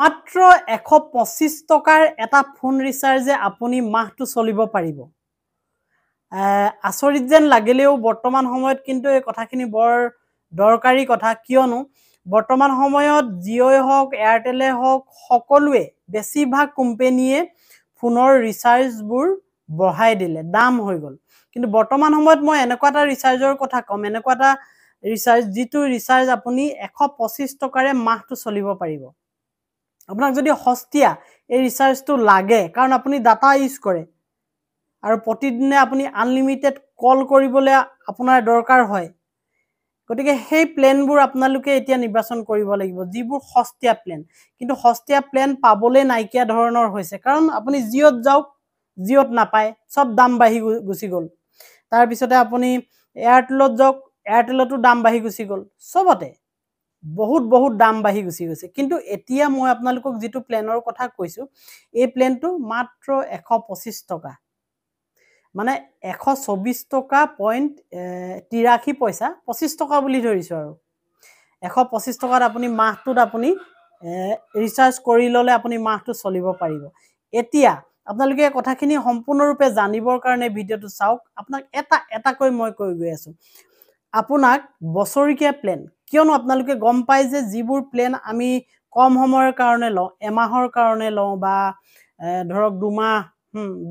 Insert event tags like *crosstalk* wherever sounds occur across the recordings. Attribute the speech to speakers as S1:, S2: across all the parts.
S1: মাত্ৰ এশ পঁচিছ টকাৰ এটা ফোন ৰিচাৰ্জে আপুনি মাহটো চলিব পাৰিব আচৰিত যেন লাগিলেও বৰ্তমান সময়ত কিন্তু এই কথাখিনি বৰ দৰকাৰী কথা কিয়নো বৰ্তমান সময়ত জিঅ'ই হওক এয়াৰটেলে হওক সকলোৱে বেছিভাগ কোম্পেনীয়ে ফোনৰ ৰিচাৰ্জবোৰ বঢ়াই দিলে দাম হৈ গ'ল কিন্তু বৰ্তমান সময়ত মই এনেকুৱা এটা ৰিচাৰ্জৰ কথা ক'ম এনেকুৱা এটা ৰিচাৰ্জ যিটো ৰিচাৰ্জ আপুনি এশ পঁচিছ টকাৰে মাহটো চলিব পাৰিব আপোনাক যদি সস্তীয়া এই ৰিচাৰ্জটো লাগে কাৰণ আপুনি ডাটা ইউজ কৰে আৰু প্ৰতিদিনে আপুনি আনলিমিটেড কল কৰিবলৈ আপোনাৰ দৰকাৰ হয় গতিকে সেই প্লেনবোৰ আপোনালোকে এতিয়া নিৰ্বাচন কৰিব লাগিব যিবোৰ সস্তীয়া প্লেন কিন্তু সস্তীয়া প্লেন পাবলৈ নাইকিয়া ধৰণৰ হৈছে কাৰণ আপুনি জিঅ'ত যাওক জিঅ'ত নাপায় চব দাম বাঢ়ি গুচি গ'ল তাৰপিছতে আপুনি এয়াৰটেলত যাওক এয়াৰটেলতো দাম বাঢ়ি গুচি গ'ল চবতে বহুত বহুত দাম বাঢ়ি গুচি গৈছে কিন্তু এতিয়া মই আপোনালোকক যিটো প্লেনৰ কথা কৈছো এই প্লেনটো মাত্ৰ এশ পঁচিছ টকা মানে এশ চৌবিছ টকা পইণ্ট তিৰাশী পইচা পঁচিছ টকা বুলি ধৰিছো আৰু এশ পঁচিছ টকাত আপুনি মাহটোত আপুনি ৰিচাৰ্জ কৰি ল'লে আপুনি মাহটো চলিব পাৰিব এতিয়া আপোনালোকে কথাখিনি সম্পূৰ্ণৰূপে জানিবৰ কাৰণে ভিডিঅ'টো চাওক আপোনাক এটা এটাকৈ মই কৈ গৈ আছো আপোনাক বছৰেকীয়া প্লেন কিয়নো আপোনালোকে গম পায় যে যিবোৰ প্লেন আমি কম সময়ৰ কাৰণে লওঁ এমাহৰ কাৰণে লওঁ বা ধৰক দুমাহ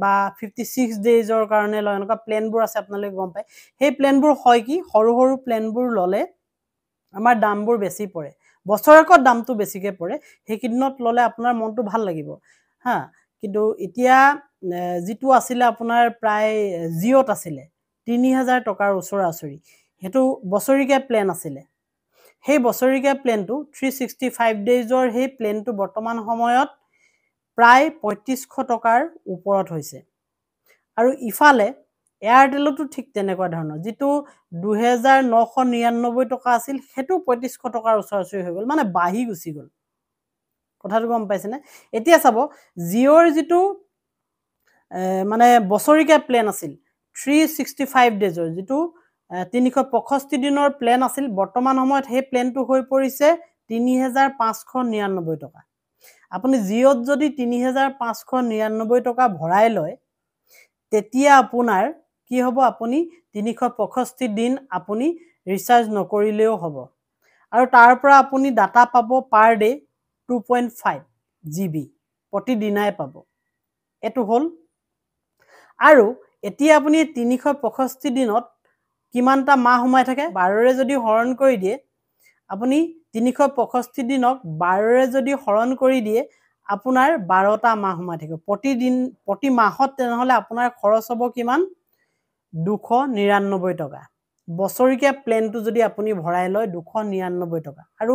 S1: বা ফিফটি ছিক্স ডেইজৰ কাৰণে লওঁ এনেকুৱা প্লেনবোৰ আছে আপোনালোকে গম পায় সেই প্লেনবোৰ হয় কি সৰু সৰু প্লেনবোৰ ল'লে আমাৰ দামবোৰ বেছি পৰে বছৰেকত দামটো বেছিকৈ পৰে সেইকেইদিনত ল'লে আপোনাৰ মনটো ভাল লাগিব হা কিন্তু এতিয়া যিটো আছিলে আপোনাৰ প্ৰায় জিঅ'ত আছিলে তিনি হাজাৰ টকাৰ ওচৰা ওচৰি সেইটো বছৰিকীয়া প্লেন আছিলে সেই বছৰীয়া প্লেনটো থ্ৰী ছিক্সটি ফাইভ ডেইজৰ সেই প্লেনটো বৰ্তমান সময়ত প্ৰায় পঁয়ত্ৰিছশ টকাৰ ওপৰত হৈছে আৰু ইফালে এয়াৰটেলতো ঠিক তেনেকুৱা ধৰণৰ যিটো দুহেজাৰ নশ নিৰান্নব্বৈ টকা আছিল সেইটো পঁয়ত্ৰিছশ টকাৰ ওচৰা ওচৰি হৈ গ'ল মানে বাঢ়ি গুচি গ'ল কথাটো গম পাইছেনে এতিয়া চাব জিঅ'ৰ যিটো মানে বছৰীয়া প্লেন আছিল থ্ৰী ছিক্সটি ফাইভ ডেজৰ যিটো তিনিশ পঁষষ্ঠি দিনৰ প্লেন আছিল বৰ্তমান সময়ত সেই প্লেনটো হৈ পৰিছে তিনি হেজাৰ পাঁচশ নিৰান্নব্বৈ টকা আপুনি জিঅ'ত যদি তিনি হেজাৰ পাঁচশ নিৰান্নব্বৈ টকা ভৰাই লয় তেতিয়া আপোনাৰ কি হ'ব আপুনি তিনিশ পঁষষ্ঠি দিন আপুনি ৰিচাৰ্জ নকৰিলেও হ'ব আৰু তাৰ পৰা আপুনি ডাটা পাব per day two point five G B প্ৰতিদিনাই পাব এইটো হ'ল আৰু এতিয়া আপুনি তিনিশ পঁষষ্ঠি দিনত কিমানটা মাহ সোমাই থাকে বাৰৰে যদি হৰণ কৰি দিয়ে আপুনি তিনিশ পয়ষষ্ঠি দিনক বাৰৰে যদি হৰণ কৰি দিয়ে আপোনাৰ বাৰটা মাহ সোমাই থাকিব প্ৰতিদিন প্ৰতি মাহত তেনেহ'লে আপোনাৰ খৰচ হ'ব কিমান দুশ নিৰান্নব্বৈ টকা বছৰেকীয়া প্লেনটো যদি আপুনি ভৰাই লয় দুশ নিৰান্নব্বৈ টকা আৰু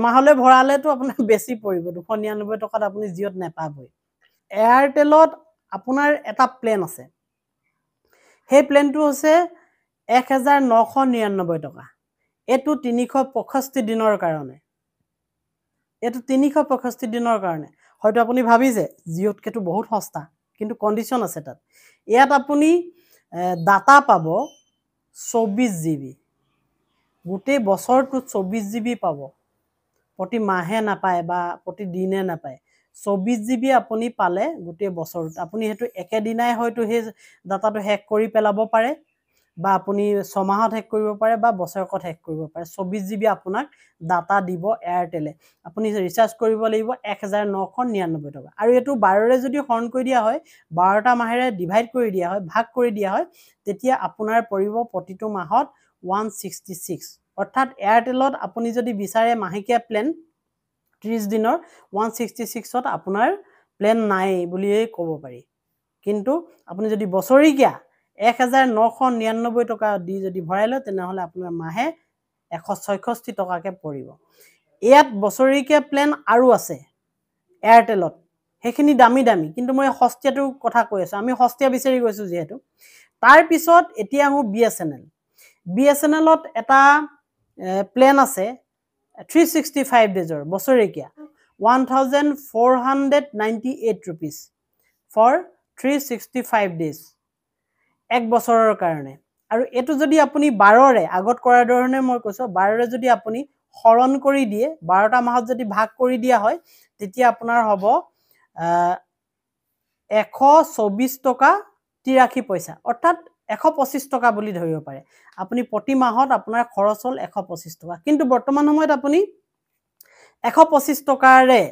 S1: এমাহলৈ ভৰালেতো আপোনাৰ *laughs* বেছি পৰিব দুশ নিৰান্নব্বৈ টকাত আপুনি জিঅ'ত নেপাবই এয়াৰটেলত আপোনাৰ এটা প্লেন আছে সেই প্লেনটো হৈছে এক হাজাৰ নশ নিৰান্নব্বৈ টকা এইটো তিনিশ পয়ষষ্ঠি দিনৰ কাৰণে এইটো তিনিশ পয়ষষ্ঠি দিনৰ কাৰণে হয়তো আপুনি ভাবি ভাবিছে জিঅ'তকৈতো বহুত সস্তা কিন্তু কণ্ডিশ্যন আছে তাত ইয়াত আপুনি ডাটা পাব চৌব্বিছ জি বি গোটেই বছৰটোত চৌব্বিছ জি বি পাব প্ৰতি মাহে নাপায় বা প্ৰতি দিনে নাপায় চৌব্বিছ জি বি আপুনি পালে গোটেই বছৰটোত আপুনি সেইটো একেদিনাই হয়তো সেই ডাটাটো শেষ কৰি পেলাব পাৰে বা আপুনি ছমাহত শেষ কৰিব পাৰে বা বছৰেকত শেষ কৰিব পাৰে চৌব্বিছ জি বি আপোনাক ডাটা দিব এয়াৰটেলে আপুনি ৰিচাৰ্জ কৰিব লাগিব এক হাজাৰ নশ নিৰান্নব্বৈ টকা আৰু এইটো বাৰৰে যদি হৰ্ণ কৰি দিয়া হয় বাৰটা মাহেৰে ডিভাইড কৰি দিয়া হয় ভাগ কৰি দিয়া হয় তেতিয়া আপোনাৰ পৰিব প্ৰতিটো মাহত ওৱান ছিক্সটি ছিক্স অৰ্থাৎ এয়াৰটেলত আপুনি যদি বিচাৰে মাহেকীয়া প্লেন ত্ৰিছ দিনৰ ওৱান ছিক্সটি ছিক্সত আপোনাৰ প্লেন নাই বুলিয়েই ক'ব পাৰি কিন্তু আপুনি যদি বছৰেকীয়া এক হাজাৰ নশ নিৰান্নব্বৈ টকা দি যদি ভৰাই লয় তেনেহ'লে আপোনাৰ মাহে এশ ছয়ষষ্ঠি টকাকৈ পৰিব ইয়াত বছৰেকীয়া প্লেন আৰু আছে এয়াৰটেলত সেইখিনি দামী দামী কিন্তু মই সস্তীয়াটোৰ কথা কৈ আছোঁ আমি সস্তীয়া বিচাৰি গৈছোঁ যিহেতু তাৰপিছত এতিয়া আহোঁ B S N L B S N এলত এটা প্লেন আছে থ্ৰী ছিক্সটি ফাইভ ডেজৰ বছৰেকীয়া one thousand four hundred ninety eight rupees for three sixty five days এক বছৰৰ কাৰণে আৰু এইটো যদি আপুনি বাৰৰে আগত কৰাৰ ধৰণে মই কৈছোঁ বাৰৰে যদি আপুনি শৰণ কৰি দিয়ে বাৰটা মাহত যদি ভাগ কৰি দিয়া হয় তেতিয়া আপোনাৰ হ'ব এশ চৌবিছ টকা তিৰাশী পইচা অৰ্থাৎ এশ পঁচিছ টকা বুলি ধৰিব পাৰে আপুনি প্ৰতি মাহত আপোনাৰ খৰচ হ'ল এশ পঁচিছ টকা কিন্তু বৰ্তমান সময়ত আপুনি এশ পঁচিছ টকাৰে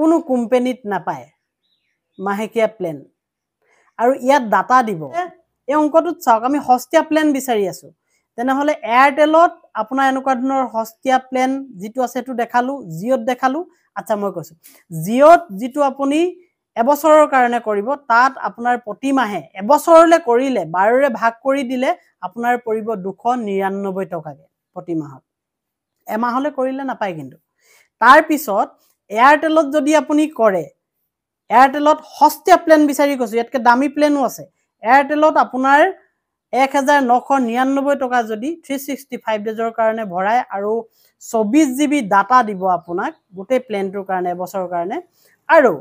S1: কোনো কোম্পেনীত নাপায় মাহেকীয়া প্লেন আৰু ইয়াত ডাটা দিব এই অংকটোত চাওক আমি সস্তীয়া প্লেন বিচাৰি আছো তেনেহ'লে এয়াৰটেলত আপোনাৰ এনেকুৱা ধৰণৰ সস্তীয়া প্লেন যিটো আছে সেইটো দেখালোঁ জিঅ'ত দেখালোঁ আচ্ছা মই কৈছোঁ জিঅ'ত যিটো আপুনি এবছৰৰ কাৰণে কৰিব তাত আপোনাৰ প্ৰতি মাহে এবছৰলৈ কৰিলে বাৰৰে ভাগ কৰি দিলে আপোনাৰ পৰিব দুশ নিৰান্নব্বৈ টকাকৈ প্ৰতি মাহত এমাহলৈ কৰিলে নাপায় কিন্তু তাৰপিছত এয়াৰটেলত যদি আপুনি কৰে এয়াৰটেলত সস্তীয়া প্লেন বিচাৰি কৈছোঁ ইয়াতকৈ দামী প্লেনো আছে এয়াৰটেলত আপোনাৰ এক হাজাৰ নশ নিৰান্নব্বৈ টকা যদি থ্ৰী ছিক্সটি ফাইভ ডেজৰ কাৰণে ভৰাই আৰু চৌবিছ জি বি ডাটা দিব আপোনাক গোটেই প্লেনটোৰ কাৰণে এবছৰৰ কাৰণে আৰু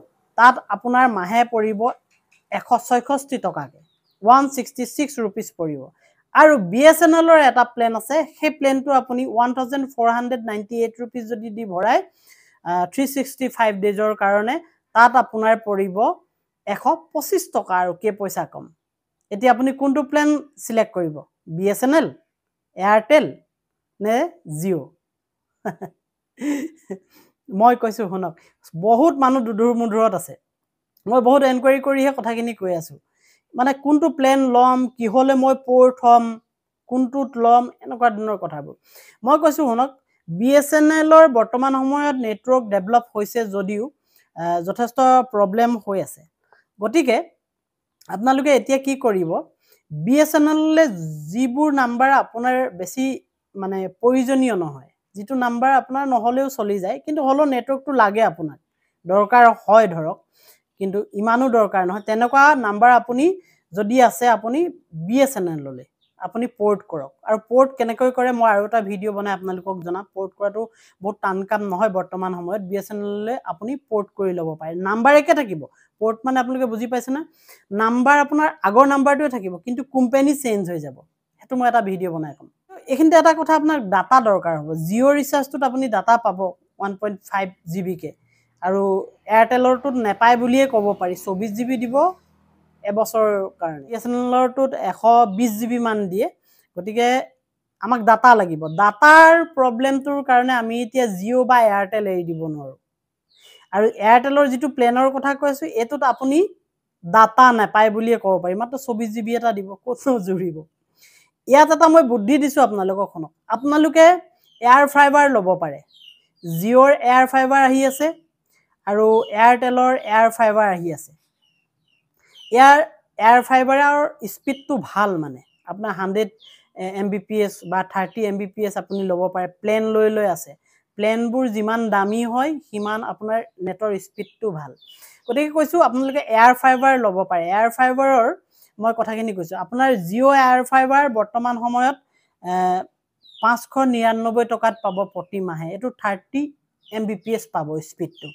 S1: তাত আপোনাৰ মাহে পৰিব এশ ছয়ষষ্ঠি টকাকৈ ওৱান ছিক্সটি ছিক্স ৰুপিজ পৰিব আৰু বি এছ এন এলৰ এটা প্লেন আছে সেই প্লেনটো আপুনি one thousand four hundred ninety eight rupees যদি দি ভৰাই থ্ৰী ছিক্সটি ফাইভ ডেজৰ কাৰণে তাত আপোনাৰ পৰিব এশ পঁচিছ টকা আৰু কেই পইচা কম এতিয়া আপুনি কোনটো প্লেন চিলেক্ট কৰিব B S N L Airtel নে জিঅ' *laughs* মই কৈছোঁ শুনক বহুত মানুহ দুধুৰ মুধুৰত আছে মই বহুত এনকুৱাৰী কৰিহে কথাখিনি কৈ আছোঁ মানে কোনটো প্লেন ল'ম কিহলে মই প'ৰ্ট হ'ম কোনটোত ল'ম এনেকুৱা ধৰণৰ কথাবোৰ মই কৈছোঁ শুনক বি এছ এন এলৰ বৰ্তমান সময়ত নেটৱৰ্ক ডেভেলপ হৈছে যদিও যথেষ্ট প্ৰব্লেম হৈ আছে গতিকে আপোনালোকে এতিয়া কি কৰিব বি এছ এন এললৈ যিবোৰ নাম্বাৰ আপোনাৰ বেছি মানে প্ৰয়োজনীয় নহয় যিটো নাম্বাৰ আপোনাৰ নহ'লেও চলি যায় কিন্তু হ'লেও নেটৱৰ্কটো লাগে আপোনাক দৰকাৰ হয় ধৰক কিন্তু ইমানো দৰকাৰ নহয় তেনেকুৱা নাম্বাৰ আপুনি যদি আছে আপুনি বি এছ এন এললৈ আপুনি পৰ্ট কৰক আৰু পৰ্ট কেনেকৈ কৰে মই আৰু এটা ভিডিঅ' বনাই আপোনালোকক জনাম পৰ্ট কৰাটো বহুত টান কাম নহয় বৰ্তমান সময়ত বি এছ এন এললৈ আপুনি পৰ্ট কৰি ল'ব পাৰে নাম্বাৰ একে থাকিব পৰ্ট মানে আপোনালোকে বুজি পাইছেনে নাম্বাৰ আপোনাৰ আগৰ নাম্বাৰটোৱে থাকিব কিন্তু কোম্পেনী চেঞ্জ হৈ যাব সেইটো মই এটা ভিডিঅ' বনাই ক'ম এইখিনিতে এটা কথা আপোনাৰ ডাটা দৰকাৰ হ'ব জিঅ' ৰিচাৰ্জটোত আপুনি ডাটা পাব ওৱান পইণ্ট ফাইভ জি বিকৈ আৰু এয়াৰটেলৰটোত নেপায় বুলিয়ে ক'ব পাৰি চৌব্বিছ জি বি দিব এবছৰৰ কাৰণে এছ এন এলৰটোত এশ বিছ জি বিমান দিয়ে গতিকে আমাক ডাটা লাগিব ডাটাৰ প্ৰব্লেমটোৰ কাৰণে আমি এতিয়া জিঅ' বা এয়াৰটেল এৰি দিব নোৱাৰোঁ আৰু এয়াৰটেলৰ যিটো প্লেনৰ কথা কৈ আছোঁ এইটোত আপুনি ডাটা নাপায় বুলিয়ে ক'ব পাৰি মাত্ৰ চৌবিছ জি বি এটা দিব ক'তো জুৰিব ইয়াত এটা মই বুদ্ধি দিছোঁ আপোনালোককখনক আপোনালোকে এয়াৰ ফাইবাৰ ল'ব পাৰে জিঅ'ৰ এয়াৰ ফাইবাৰ আহি আছে আৰু এয়াৰটেলৰ এয়াৰ ফাইবাৰ আহি আছে ইয়াৰ এয়াৰ ফাইবাৰৰ স্পীডটো ভাল মানে আপোনাৰ hundred M B P S বা thirty M B P S আপুনি ল'ব পাৰে প্লেন লৈ লৈ আছে প্লেনবোৰ যিমান দামী হয় সিমান আপোনাৰ নেটৰ স্পীডটো ভাল গতিকে কৈছোঁ আপোনালোকে এয়াৰ ফাইবাৰ ল'ব পাৰে এয়াৰ ফাইবাৰৰ মই কথাখিনি কৈছোঁ আপোনাৰ জিঅ' এয়াৰ ফাইবাৰ বৰ্তমান সময়ত পাঁচশ নিৰান্নব্বৈ টকাত পাব প্ৰতি মাহে এইটো thirty M B P S পাব স্পীডটো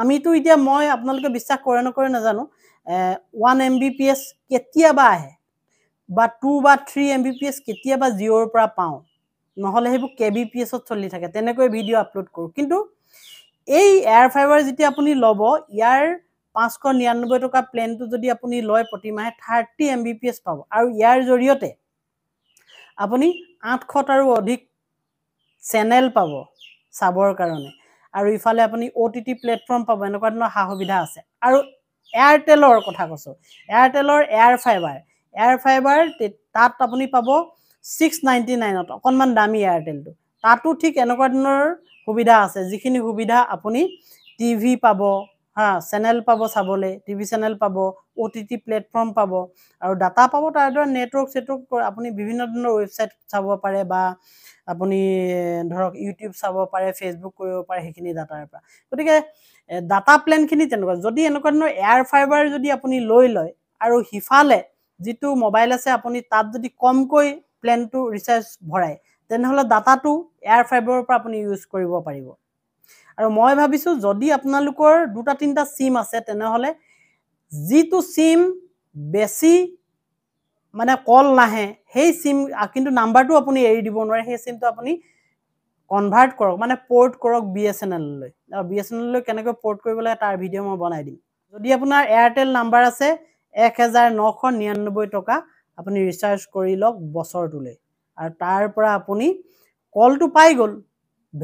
S1: আমিতো এতিয়া মই আপোনালোকে বিশ্বাস কৰে নকৰে নাজানো one M B P S কেতিয়াবা আহে বা টু বা three M B P S কেতিয়াবা জিঅ'ৰ পৰা পাওঁ নহ'লে সেইবোৰ কে বি পি এছত চলি থাকে তেনেকৈ ভিডিঅ' আপলোড কৰোঁ কিন্তু এই এয়াৰ ফাইবাৰ যেতিয়া আপুনি ল'ব ইয়াৰ পাঁচশ নিৰান্নব্বৈ টকা প্লেনটো যদি আপুনি লয় প্ৰতিমাহে thirty M B P S পাব আৰু ইয়াৰ জৰিয়তে আপুনি আঠশটাৰো অধিক চেনেল পাব চাবৰ কাৰণে আৰু ইফালে আপুনি অ' টি টি প্লেটফৰ্ম পাব এনেকুৱা ধৰণৰ সা সুবিধা আছে আৰু এয়াৰটেলৰ কথা কৈছোঁ এয়াৰটেলৰ এয়াৰ ফাইবাৰ এয়াৰ ফাইবাৰ তাত আপুনি পাব ছিক্স নাইণ্টি নাইনত অকণমান দামী এয়াৰটেলটো তাতো ঠিক এনেকুৱা ধৰণৰ সুবিধা আছে যিখিনি সুবিধা আপুনি টি ভি পাব হা চেনেল পাব চাবলৈ টিভি চেনেল পাব অ' টি টি প্লেটফৰ্ম পাব আৰু ডাটা পাব তাৰ দ্বাৰা নেটৱৰ্ক চেটৱৰ্ক আপুনি বিভিন্ন ধৰণৰ ৱেবছাইট চাব পাৰে বা আপুনি ধৰক ইউটিউব চাব পাৰে ফেচবুক কৰিব পাৰে সেইখিনি ডাটাৰ পৰা গতিকে ডাটা প্লেনখিনি তেনেকুৱা যদি এনেকুৱা ধৰণৰ এয়াৰ ফাইবাৰ যদি আপুনি লৈ লয় আৰু সিফালে যিটো মোবাইল আছে আপুনি তাত যদি কমকৈ প্লেনটো ৰিচাৰ্জ ভৰায় তেনেহ'লে ডাটাটো এয়াৰ ফাইবাৰৰ পৰা আপুনি ইউজ কৰিব পাৰিব আৰু মই ভাবিছোঁ যদি আপোনালোকৰ দুটা তিনিটা চিম আছে তেনেহ'লে যিটো চিম বেছি মানে কল নাহে সেই চিম কিন্তু নাম্বাৰটো আপুনি এৰি দিব নোৱাৰে সেই চিমটো আপুনি কনভাৰ্ট কৰক মানে পৰ্ট কৰক বি এছ এন এললৈ আৰু বি এছ এন এললৈ কেনেকৈ পৰ্ট কৰিব লাগে তাৰ ভিডিঅ' মই বনাই দিম যদি আপোনাৰ এয়াৰটেল নাম্বাৰ আছে এক হেজাৰ নশ নিৰান্নব্বৈ টকা আপুনি ৰিচাৰ্জ কৰি লওক বছৰটোলৈ আৰু তাৰ পৰা আপুনি কলটো পাই গ'ল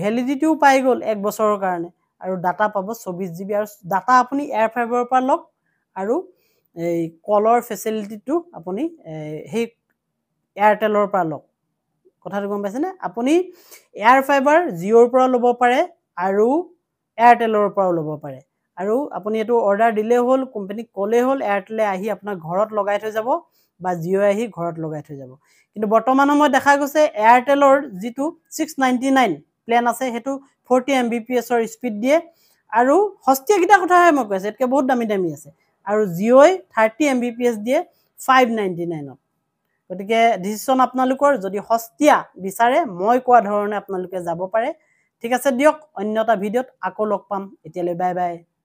S1: ভেলিডিটিও পাই গ'ল এক বছৰৰ কাৰণে আৰু ডাটা পাব চৌব্বিছ জিবি আৰু ডাটা আপুনি এয়াৰ ফাইবাৰৰ পৰা লওক আৰু এই কলৰ ফেচিলিটিটো আপুনি সেই এয়াৰটেলৰ পৰা লওক কথাটো গম পাইছেনে আপুনি এয়াৰ ফাইবাৰ জিঅ'ৰ পৰাও ল'ব পাৰে আৰু এয়াৰটেলৰ পৰাও ল'ব পাৰে আৰু আপুনি এইটো অৰ্ডাৰ দিলেই হ'ল কোম্পানীক ক'লেই হ'ল এয়াৰটেলে আহি আপোনাৰ ঘৰত লগাই থৈ যাব বা জিঅ' আহি ঘৰত লগাই থৈ যাব কিন্তু বৰ্তমান সময়ত দেখা গৈছে এয়াৰটেলৰ যিটো ছিক্স নাইণ্টি নাইন প্লেন আছে সেইটো ফৰ্টি এম বি পি এছৰ স্পীড দিয়ে আৰু সস্তীয়াকেইটা কথাহে মই কৈ আছোঁ এতিয়া বহুত দামী দামী আছে আৰু জিঅ'ই thirty M B P S দিয়ে ফাইভ নাইণ্টি নাইনত গতিকে ডিচিশ্যন আপোনালোকৰ যদি সস্তীয়া বিচাৰে মই কোৱা ধৰণে আপোনালোকে যাব পাৰে ঠিক আছে দিয়ক অন্য এটা ভিডিঅ'ত আকৌ লগ পাম এতিয়ালৈ বাই বাই